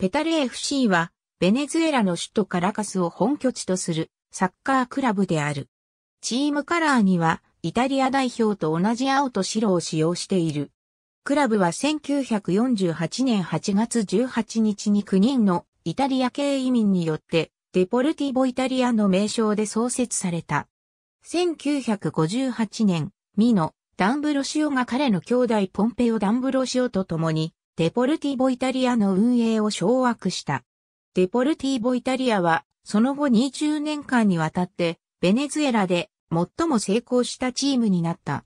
ペタレ FC は、ベネズエラの首都カラカスを本拠地とするサッカークラブである。チームカラーには、イタリア代表と同じ青と白を使用している。クラブは1948年8月18日に9人のイタリア系移民によってデポルティボイタリアの名称で創設された。1958年、ミノ、ダンブロシオが彼の兄弟ポンペオ・ダンブロシオと共にデポルティボイタリアの運営を掌握した。デポルティボイタリアは、その後20年間にわたって、ベネズエラで最も成功したチームになった。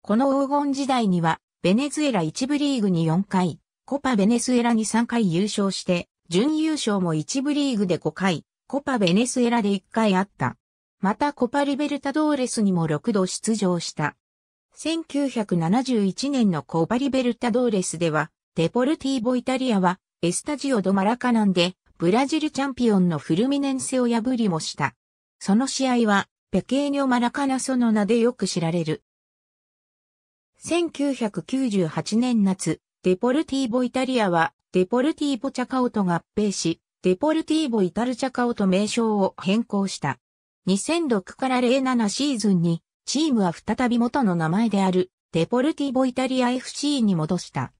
この黄金時代には、ベネズエラ1部リーグに4回、コパベネスエラに3回優勝して、準優勝も1部リーグで5回、コパベネスエラで1回あった。またコパリベルタドーレスにも6度出場した。1971年のコパリベルタドーレスでは、デポルティーボイタリアは、エスタジオドマラカナンで、ブラジルチャンピオンのフルミネンセを破りもした。その試合は、ペケーニョ・マラカナソの名でよく知られる。1998年夏、デポルティーボイタリアは、デポルティーボチャカオと合併し、デポルティーボイタルチャカオと名称を変更した。2006から07シーズンに、チームは再び元の名前である、デポルティーボイタリア FC に戻した。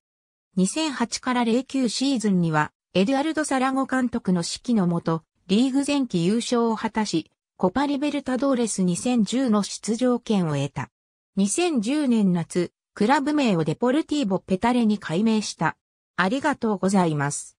2008から09シーズンには、エドゥアルド・サラゴ監督の指揮のもと、リーグ前期優勝を果たし、コパリベルタドーレス2010の出場権を得た。2010年夏、クラブ名をデポルティーボ・ペタレに改名した。ありがとうございます。